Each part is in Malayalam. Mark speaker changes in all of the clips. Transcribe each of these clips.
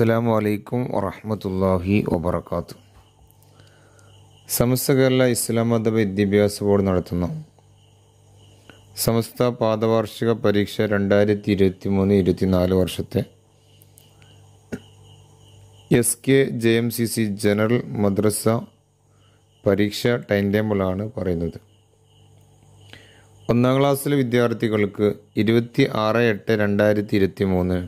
Speaker 1: അസ്സാം വലൈക്കും വറഹമത്തല്ലാഹി വാത്തു സമസ്ത കേരള ഇസ്ലാം മത വിദ്യാഭ്യാസ ബോർഡ് നടത്തുന്നു സമസ്ത പാദവാർഷിക പരീക്ഷ രണ്ടായിരത്തി ഇരുപത്തി മൂന്ന് ഇരുപത്തിനാല് വർഷത്തെ S K J M C C general മദ്രസ പരീക്ഷ ടൈം ടേബിളാണ് പറയുന്നത് ഒന്നാം ക്ലാസ്സിലെ വിദ്യാർത്ഥികൾക്ക് ഇരുപത്തി ആറ് എട്ട് രണ്ടായിരത്തി ഇരുപത്തി മൂന്ന്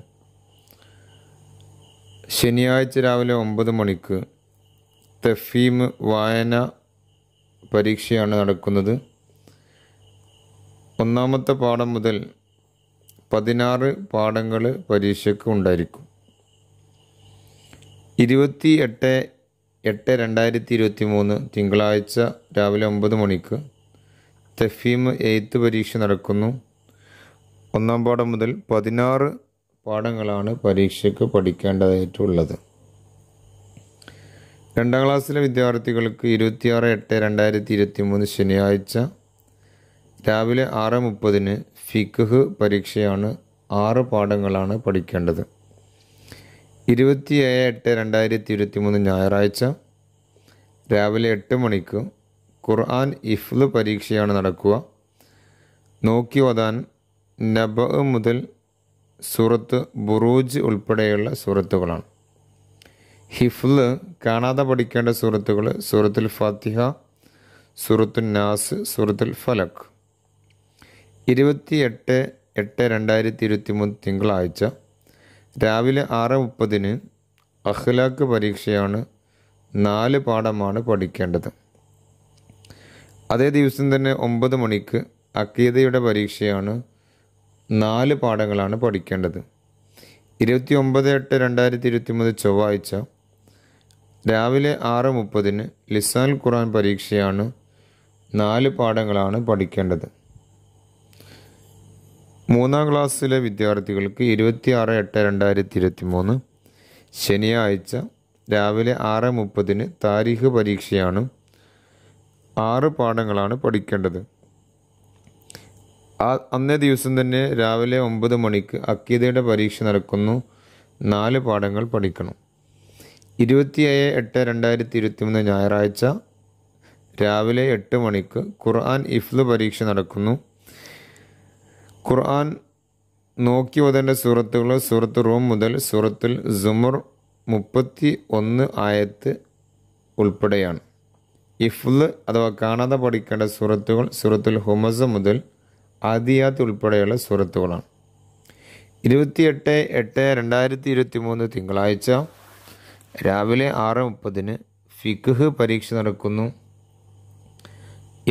Speaker 1: ശനിയാഴ്ച രാവിലെ ഒമ്പത് മണിക്ക് തഫീം വായന പരീക്ഷയാണ് നടക്കുന്നത് ഒന്നാമത്തെ പാഠം മുതൽ പതിനാറ് പാഠങ്ങൾ പരീക്ഷയ്ക്ക് ഉണ്ടായിരിക്കും ഇരുപത്തി എട്ട് എട്ട് രണ്ടായിരത്തി ഇരുപത്തി മൂന്ന് തിങ്കളാഴ്ച രാവിലെ ഒമ്പത് മണിക്ക് തഫീം എയ്ത്ത് പരീക്ഷ നടക്കുന്നു ഒന്നാം പാഠം മുതൽ പതിനാറ് പാഠങ്ങളാണ് പരീക്ഷയ്ക്ക് പഠിക്കേണ്ടതായിട്ടുള്ളത് രണ്ടാം ക്ലാസ്സിലെ വിദ്യാർത്ഥികൾക്ക് ഇരുപത്തിയാറ് എട്ട് രണ്ടായിരത്തി ഇരുപത്തി മൂന്ന് ശനിയാഴ്ച രാവിലെ ആറ് മുപ്പതിന് ഫിക്ഹ് പരീക്ഷയാണ് ആറ് പാഠങ്ങളാണ് പഠിക്കേണ്ടത് ഇരുപത്തി ഏഴ് എട്ട് രണ്ടായിരത്തി ഇരുപത്തി മൂന്ന് ഞായറാഴ്ച രാവിലെ എട്ട് മണിക്ക് ഖുർആൻ ഇഫ്ല് പരീക്ഷയാണ് നടക്കുക നോക്കി വതാൻ നബ് മുതൽ സൂറത്ത് ബുറൂജ് ഉൾപ്പെടെയുള്ള സൂറത്തുകളാണ് ഹിഫ്ല് കാണാതെ പഠിക്കേണ്ട സൂറത്തുകൾ സൂറത്തുൽ ഫാത്തിഹ സൂറത്തുൽ നാസ് സൂറത്തുൽ ഫലക് ഇരുപത്തി എട്ട് എട്ട് രണ്ടായിരത്തി ഇരുപത്തി മൂന്ന് തിങ്കളാഴ്ച രാവിലെ ആറ് മുപ്പതിന് അഖ്ലാഖ് പരീക്ഷയാണ് നാല് പാഠമാണ് പഠിക്കേണ്ടത് അതേ ദിവസം തന്നെ ഒമ്പത് മണിക്ക് അക്കീതയുടെ പരീക്ഷയാണ് നാല് പാഠങ്ങളാണ് പഠിക്കേണ്ടത് ഇരുപത്തി ഒമ്പത് എട്ട് രണ്ടായിരത്തി ഇരുപത്തി മൂന്ന് ചൊവ്വാഴ്ച രാവിലെ ആറ് മുപ്പതിന് ലിസാൽ ഖുറാൻ പരീക്ഷയാണ് നാല് പാഠങ്ങളാണ് പഠിക്കേണ്ടത് മൂന്നാം ക്ലാസ്സിലെ വിദ്യാർത്ഥികൾക്ക് ഇരുപത്തി ആറ് എട്ട് രണ്ടായിരത്തി ഇരുപത്തി മൂന്ന് ശനിയാഴ്ച രാവിലെ ആറ് മുപ്പതിന് താരീഖ് പരീക്ഷയാണ് ആറ് പാഠങ്ങളാണ് പഠിക്കേണ്ടത് ആ അന്നേ ദിവസം തന്നെ രാവിലെ ഒമ്പത് മണിക്ക് അക്കീതയുടെ പരീക്ഷ നടക്കുന്നു നാല് പാഠങ്ങൾ പഠിക്കണം ഇരുപത്തിയേഴ് എട്ട് രണ്ടായിരത്തി ഇരുപത്തിമൂന്ന് ഞായറാഴ്ച രാവിലെ എട്ട് മണിക്ക് ഖുർആൻ ഇഫ്ല പരീക്ഷ നടക്കുന്നു ഖുർആൻ നോക്കി ഓതേണ്ട സൂറത്തുകൾ സൂറത്ത് റൂം മുതൽ സൂറത്തുൽ സുമർ മുപ്പത്തി ഒന്ന് ആയത്ത് ഉൾപ്പെടെയാണ് ഇഫ്ല് അഥവാ കാണാതെ പഠിക്കേണ്ട സൂറത്തുകൾ സൂറത്തുൽ ഹുമസ് മുതൽ ആദിയാത്ത് ഉൾപ്പെടെയുള്ള സൂറത്തുകളാണ് ഇരുപത്തിയെട്ട് എട്ട് രണ്ടായിരത്തി ഇരുപത്തി മൂന്ന് തിങ്കളാഴ്ച രാവിലെ ആറ് മുപ്പതിന് ഫിഖ് പരീക്ഷ നടക്കുന്നു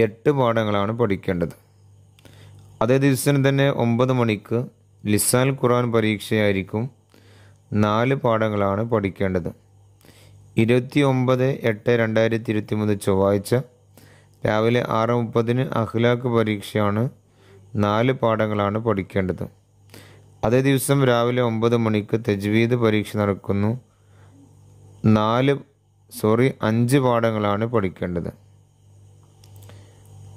Speaker 1: എട്ട് പാഠങ്ങളാണ് പഠിക്കേണ്ടത് അതേ ദിവസം തന്നെ ഒമ്പത് മണിക്ക് ലിസാൽ ഖുറാൻ പരീക്ഷയായിരിക്കും നാല് പാഠങ്ങളാണ് പഠിക്കേണ്ടത് ഇരുപത്തി ഒമ്പത് എട്ട് രണ്ടായിരത്തി ഇരുപത്തി മൂന്ന് ചൊവ്വാഴ്ച രാവിലെ ആറ് മുപ്പതിന് അഖ്ലാഖ് പരീക്ഷയാണ് നാല് പാഠങ്ങളാണ് പഠിക്കേണ്ടത് അതേ ദിവസം രാവിലെ ഒമ്പത് മണിക്ക് തജ്വീദ് പരീക്ഷ നടക്കുന്നു നാല് സോറി അഞ്ച് പാഠങ്ങളാണ് പഠിക്കേണ്ടത്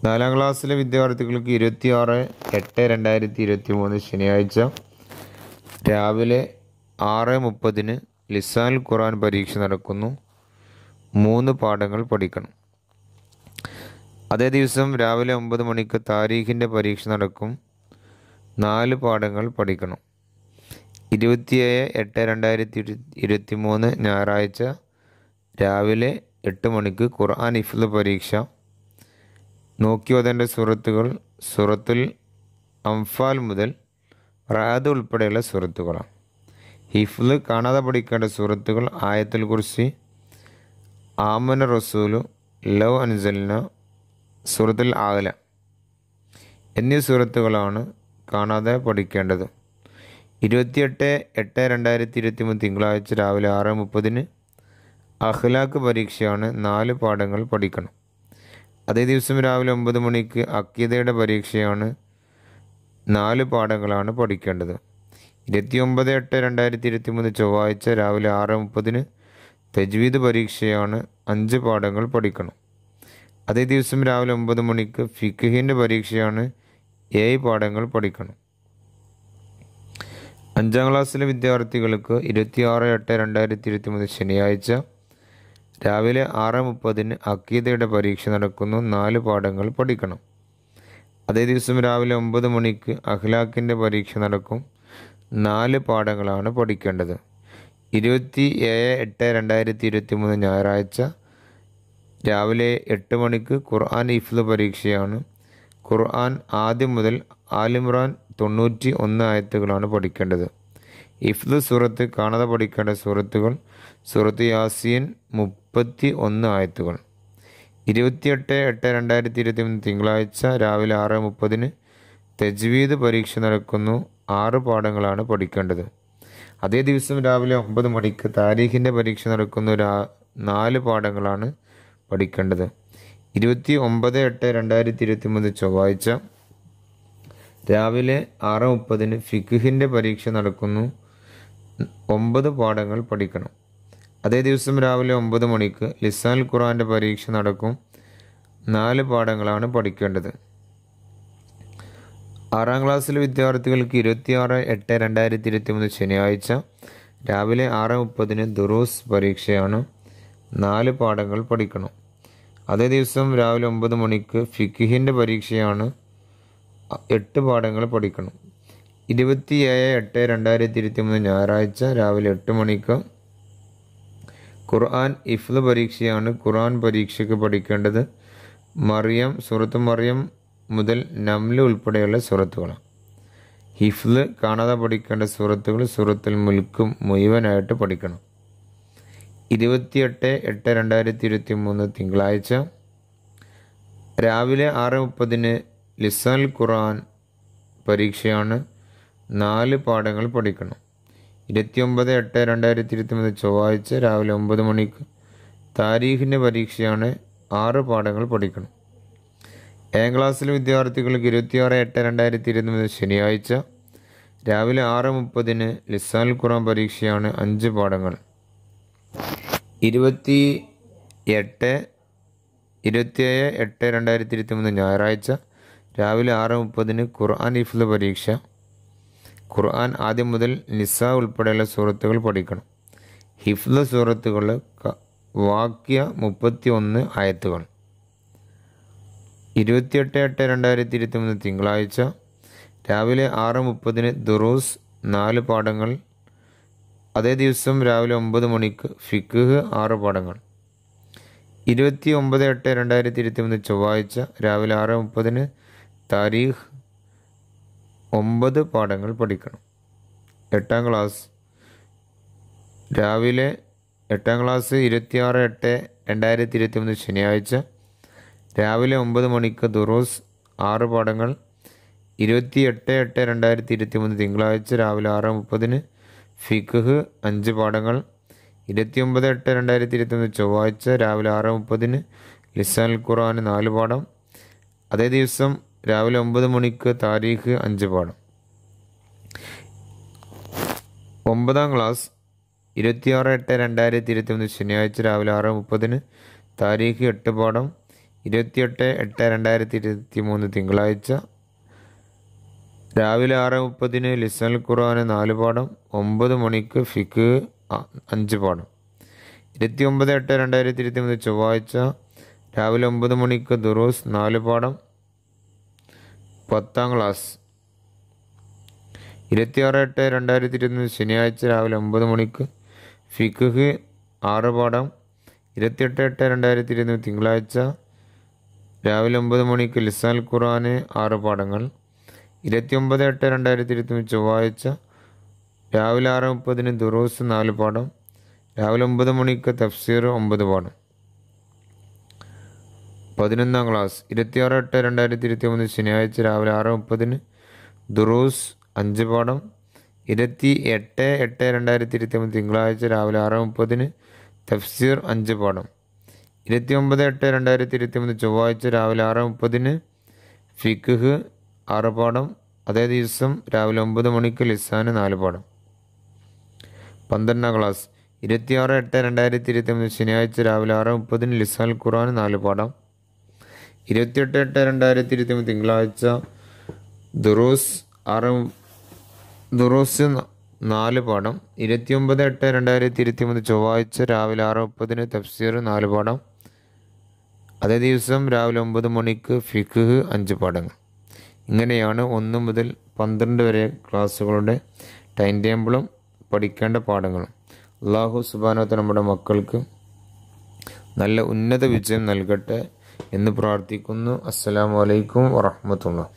Speaker 1: നാലാം ക്ലാസ്സിലെ വിദ്യാർത്ഥികൾക്ക് ഇരുപത്തിയാറ് എട്ട് രണ്ടായിരത്തി ഇരുപത്തി മൂന്ന് ശനിയാഴ്ച രാവിലെ ആറ് മുപ്പതിന് ലിസാൽ ഖുറാൻ പരീക്ഷ നടക്കുന്നു മൂന്ന് പാഠങ്ങൾ പഠിക്കണം അതേ ദിവസം രാവിലെ ഒമ്പത് മണിക്ക് താരീഖിൻ്റെ പരീക്ഷ നടക്കും നാല് പാഠങ്ങൾ പഠിക്കണം ഇരുപത്തിയേഴ് എട്ട് രണ്ടായിരത്തി ഇരുപത്തി മൂന്ന് ഞായറാഴ്ച രാവിലെ എട്ട് മണിക്ക് ഖുർആൻ ഇഫ്ല പരീക്ഷ നോക്കിയോതൻ്റെ സുഹൃത്തുകൾ സുറത്തുൽ അംഫാൽ മുതൽ റാദ് ഉൾപ്പെടെയുള്ള സുഹൃത്തുക്കളാണ് ഹിഫ്ല് കാണാതെ പഠിക്കേണ്ട സുഹൃത്തുക്കൾ ആയത്തുൽ കുറിച്ച് ആമന റസൂലു ലവ് അൻസലിന സുഹൃത്തിൽ ആകല എന്നീ സുഹൃത്തുക്കളാണ് കാണാതെ പഠിക്കേണ്ടത് ഇരുപത്തിയെട്ട് എട്ട് രണ്ടായിരത്തി ഇരുപത്തി മൂന്ന് തിങ്കളാഴ്ച രാവിലെ ആറ് മുപ്പതിന് അഖ്ലാഖ് പരീക്ഷയാണ് നാല് പാഠങ്ങൾ പഠിക്കണം അതേ ദിവസം രാവിലെ ഒമ്പത് മണിക്ക് അക്യതയുടെ പരീക്ഷയാണ് നാല് പാഠങ്ങളാണ് പഠിക്കേണ്ടത് ഇരുപത്തിയൊമ്പത് എട്ട് രണ്ടായിരത്തി ഇരുപത്തി മൂന്ന് ചൊവ്വാഴ്ച രാവിലെ ആറ് മുപ്പതിന് തജ്വീദ് പരീക്ഷയാണ് അഞ്ച് പാഠങ്ങൾ പഠിക്കണം അതേ ദിവസം രാവിലെ ഒമ്പത് മണിക്ക് ഫിഖിൻ്റെ പരീക്ഷയാണ് ഏഴ് പാഠങ്ങൾ പഠിക്കണം അഞ്ചാം ക്ലാസ്സിലെ വിദ്യാർത്ഥികൾക്ക് ആറ് എട്ട് രണ്ടായിരത്തി ഇരുപത്തി മൂന്ന് ശനിയാഴ്ച രാവിലെ ആറ് മുപ്പതിന് അക്കീതയുടെ പരീക്ഷ നടക്കുന്നു നാല് പാഠങ്ങൾ പഠിക്കണം അതേ ദിവസം രാവിലെ ഒമ്പത് മണിക്ക് അഖ്ലാഖിൻ്റെ പരീക്ഷ നടക്കും നാല് പാഠങ്ങളാണ് പഠിക്കേണ്ടത് ഇരുപത്തി ഏഴ് എട്ട് രണ്ടായിരത്തി ഇരുപത്തി മൂന്ന് ഞായറാഴ്ച രാവിലെ എട്ട് മണിക്ക് ഖുർആൻ ഇഫ്ല് പരീക്ഷയാണ് ഖുർആൻ ആദ്യം മുതൽ ആലിമ്രാൻ തൊണ്ണൂറ്റി ഒന്ന് ആയത്തുകളാണ് പഠിക്കേണ്ടത് ഇഫ്ദ് സുഹൃത്ത് കാണാതെ പഠിക്കേണ്ട സൂറത്തുകൾ സുഹൃത്ത് യാസീൻ മുപ്പത്തി ഒന്ന് ആയത്തുകൾ ഇരുപത്തിയെട്ട് എട്ട് രണ്ടായിരത്തി ഇരുപത്തി മൂന്ന് തിങ്കളാഴ്ച രാവിലെ ആറ് മുപ്പതിന് തെജ്വീദ് പരീക്ഷ നടക്കുന്നു ആറ് പാഠങ്ങളാണ് പഠിക്കേണ്ടത് അതേ ദിവസം രാവിലെ ഒമ്പത് മണിക്ക് താരീഖിൻ്റെ പരീക്ഷ നടക്കുന്നു നാല് പാഠങ്ങളാണ് പഠിക്കേണ്ടത് ഇരുപത്തി ഒമ്പത് എട്ട് രണ്ടായിരത്തി ഇരുപത്തി മൂന്ന് ചൊവ്വാഴ്ച രാവിലെ ആറ് മുപ്പതിന് ഫിഖിഹിൻ്റെ പരീക്ഷ നടക്കുന്നു ഒമ്പത് പാഠങ്ങൾ പഠിക്കണം അതേ ദിവസം രാവിലെ ഒമ്പത് മണിക്ക് ലിസാൽ ഖുറാൻ്റെ പരീക്ഷ നടക്കും നാല് പാഠങ്ങളാണ് പഠിക്കേണ്ടത് ആറാം ക്ലാസ്സിലെ വിദ്യാർത്ഥികൾക്ക് ഇരുപത്തിയാറ് എട്ട് രണ്ടായിരത്തി ഇരുപത്തി മൂന്ന് ശനിയാഴ്ച രാവിലെ ആറ് മുപ്പതിന് ദുറൂസ് പരീക്ഷയാണ് നാല് പാഠങ്ങൾ പഠിക്കണം അതേ ദിവസം രാവിലെ ഒമ്പത് മണിക്ക് ഫിക്കിഹിൻ്റെ പരീക്ഷയാണ് എട്ട് പാഠങ്ങൾ പഠിക്കണം ഇരുപത്തി ഏഴ് എട്ട് രണ്ടായിരത്തി ഇരുപത്തി മൂന്ന് ഞായറാഴ്ച രാവിലെ എട്ട് മണിക്ക് ഖുർആൻ ഇഫ്ദ് പരീക്ഷയാണ് ഖുർആൻ പരീക്ഷയ്ക്ക് പഠിക്കേണ്ടത് മറിയം സുഹൃത്ത് മറിയം മുതൽ നംലു ഉൾപ്പെടെയുള്ള സുഹൃത്തുക്കളാണ് ഹിഫ്ദ് കാണാതെ പഠിക്കേണ്ട സുഹൃത്തുക്കൾ സുഹൃത്തിൽ മുൽക്കും മുഴുവനായിട്ട് പഠിക്കണം ഇരുപത്തിയെട്ട് എട്ട് രണ്ടായിരത്തി ഇരുപത്തി മൂന്ന് തിങ്കളാഴ്ച രാവിലെ ആറ് മുപ്പതിന് ലിസൽ ഖുറാൻ പരീക്ഷയാണ് നാല് പാഠങ്ങൾ പഠിക്കണം ഇരുപത്തിയൊമ്പത് എട്ട് രണ്ടായിരത്തി ഇരുപത്തി മൂന്ന് ചൊവ്വാഴ്ച രാവിലെ ഒമ്പത് മണിക്ക് താരീഖിൻ്റെ പരീക്ഷയാണ് ആറ് പാഠങ്ങൾ പഠിക്കണം എ ക്ലാസ്സിലെ വിദ്യാർത്ഥികൾക്ക് ഇരുപത്തിയാറ് എട്ട് രണ്ടായിരത്തി ഇരുപത്തി മൂന്ന് ശനിയാഴ്ച രാവിലെ ആറ് മുപ്പതിന് ലിസാൽ ഖുറാൻ പരീക്ഷയാണ് അഞ്ച് പാഠങ്ങൾ ഇരുപത്തി എട്ട് ഇരുപത്തിയേഴ് എട്ട് രണ്ടായിരത്തി ഇരുപത്തി മൂന്ന് ഞായറാഴ്ച രാവിലെ ആറ് മുപ്പതിന് ഖുർആൻ ഇഫ്ല പരീക്ഷ ഖുർആൻ ആദ്യം മുതൽ നിസ ഉൾപ്പെടെയുള്ള സൂറത്തുകൾ പഠിക്കണം ഹിഫ്ല സൂറത്തുകൾ വാക്യ മുപ്പത്തി ഒന്ന് ആയത്തുകൾ ഇരുപത്തിയെട്ട് എട്ട് രണ്ടായിരത്തി ഇരുപത്തി മൂന്ന് തിങ്കളാഴ്ച രാവിലെ ആറ് മുപ്പതിന് ദുറൂസ് നാല് പാഠങ്ങൾ അതേ ദിവസം രാവിലെ ഒമ്പത് മണിക്ക് ഫിഖ് ആറ് പാഠങ്ങൾ ഇരുപത്തി ഒമ്പത് എട്ട് രണ്ടായിരത്തി ഇരുപത്തി മൂന്ന് ചൊവ്വാഴ്ച രാവിലെ ആറ് മുപ്പതിന് താരീഖ് ഒമ്പത് പാഠങ്ങൾ പഠിക്കണം എട്ടാം ക്ലാസ് രാവിലെ എട്ടാം ക്ലാസ് ഇരുപത്തിയാറ് എട്ട് രണ്ടായിരത്തി ഇരുപത്തി മൂന്ന് ശനിയാഴ്ച രാവിലെ ഒമ്പത് മണിക്ക് ദുറൂസ് ആറ് പാഠങ്ങൾ ഇരുപത്തി എട്ട് എട്ട് രണ്ടായിരത്തി ഇരുപത്തി മൂന്ന് തിങ്കളാഴ്ച രാവിലെ ആറ് മുപ്പതിന് ഫിഖ് അഞ്ച് പാഠങ്ങൾ ഇരുപത്തിയൊമ്പത് എട്ട് രണ്ടായിരത്തി ഇരുപത്തൊന്ന് ചൊവ്വാഴ്ച രാവിലെ ആറ് മുപ്പതിന് ലിസാൻ ഖുറാൻ നാല് പാഠം അതേ ദിവസം രാവിലെ ഒമ്പത് മണിക്ക് താരീഖ് അഞ്ച് പാഠം ഒമ്പതാം ക്ലാസ് ഇരുപത്തിയാറ് എട്ട് രണ്ടായിരത്തി ഇരുപത്തിയൊന്ന് ശനിയാഴ്ച രാവിലെ ആറ് മുപ്പതിന് താരീഖ് എട്ട് പാഠം ഇരുപത്തിയെട്ട് എട്ട് രണ്ടായിരത്തി ഇരുപത്തി മൂന്ന് തിങ്കളാഴ്ച രാവിലെ ആറ് മുപ്പതിന് ലിസൽ ഖുറാന് നാല് പാഠം ഒമ്പത് മണിക്ക് ഫിക്ക് അഞ്ച് പാഠം ഇരുപത്തി ഒമ്പത് എട്ട് രണ്ടായിരത്തി ഇരുപത്തി മൂന്ന് ചൊവ്വാഴ്ച രാവിലെ ഒമ്പത് മണിക്ക് ദുറൂസ് നാല് പാഠം പത്താം ക്ലാസ് ഇരുപത്തി ആറ് എട്ട് രണ്ടായിരത്തി ഇരുപത്തി ശനിയാഴ്ച രാവിലെ ഒമ്പത് മണിക്ക് ഫിഖ് ആറ് പാഠം ഇരുപത്തിയെട്ട് എട്ട് രണ്ടായിരത്തി ഇരുപത്തി തിങ്കളാഴ്ച രാവിലെ ഒമ്പത് മണിക്ക് ലിസാൽ ഖുറാന് ആറ് പാഠങ്ങൾ ഇരുപത്തിയൊമ്പത് എട്ട് രണ്ടായിരത്തി ഇരുപത്തി ചൊവ്വാഴ്ച രാവിലെ ആറ് മുപ്പതിന് ദുറൂസ് നാല് പാഠം രാവിലെ ഒമ്പത് മണിക്ക് തഫ്സീർ ഒമ്പത് പാഠം പതിനൊന്നാം ക്ലാസ് ഇരുപത്തിയാറ് എട്ട് രണ്ടായിരത്തി ഇരുപത്തി മൂന്ന് ശനിയാഴ്ച രാവിലെ ആറ് മുപ്പതിന് ദുറൂസ് അഞ്ച് പാഠം ഇരുപത്തി എട്ട് എട്ട് രണ്ടായിരത്തി ഇരുപത്തി മൂന്ന് തിങ്കളാഴ്ച രാവിലെ ആറ് മുപ്പതിന് തഫ്സീർ അഞ്ച് പാഠം ഇരുപത്തി ഒമ്പത് എട്ട് രണ്ടായിരത്തി ഇരുപത്തി മൂന്ന് ചൊവ്വാഴ്ച രാവിലെ ആറ് മുപ്പതിന് ഫിഖ് ആറ് പാഠം അതേ ദിവസം രാവിലെ ഒമ്പത് മണിക്ക് ലിസാന് നാല് പാഠം പന്ത്രണ്ടാം ക്ലാസ് ഇരുപത്തിയാറ് എട്ട് രണ്ടായിരത്തി ഇരുപത്തിമൂന്ന് ശനിയാഴ്ച രാവിലെ ആറ് മുപ്പതിന് ലിസാൽ ഖുറാൻ നാല് പാഠം ഇരുപത്തിയെട്ട് എട്ട് രണ്ടായിരത്തി ഇരുപത്തിമൂന്ന് തിങ്കളാഴ്ച ദുറൂസ് ആറ് ദുറൂസ് നാല് പാഠം ഇരുപത്തിയൊമ്പത് എട്ട് രണ്ടായിരത്തി ഇരുപത്തിമൂന്ന് ചൊവ്വാഴ്ച രാവിലെ ആറ് മുപ്പതിന് തഫ്സീർ നാല് പാഠം അതേ ദിവസം രാവിലെ ഒമ്പത് മണിക്ക് ഫിഖ് അഞ്ച് പാഠങ്ങൾ ഇങ്ങനെയാണ് ഒന്ന് മുതൽ പന്ത്രണ്ട് വരെ ക്ലാസ്സുകളുടെ ടൈം ടേബിളും പഠിക്കേണ്ട പാഠങ്ങളും അള്ളാഹു സുബാനോത്ത് നമ്മുടെ മക്കൾക്ക് നല്ല ഉന്നത വിജയം നൽകട്ടെ എന്ന് പ്രാർത്ഥിക്കുന്നു വലൈക്കും വറഹമത്തുള്ള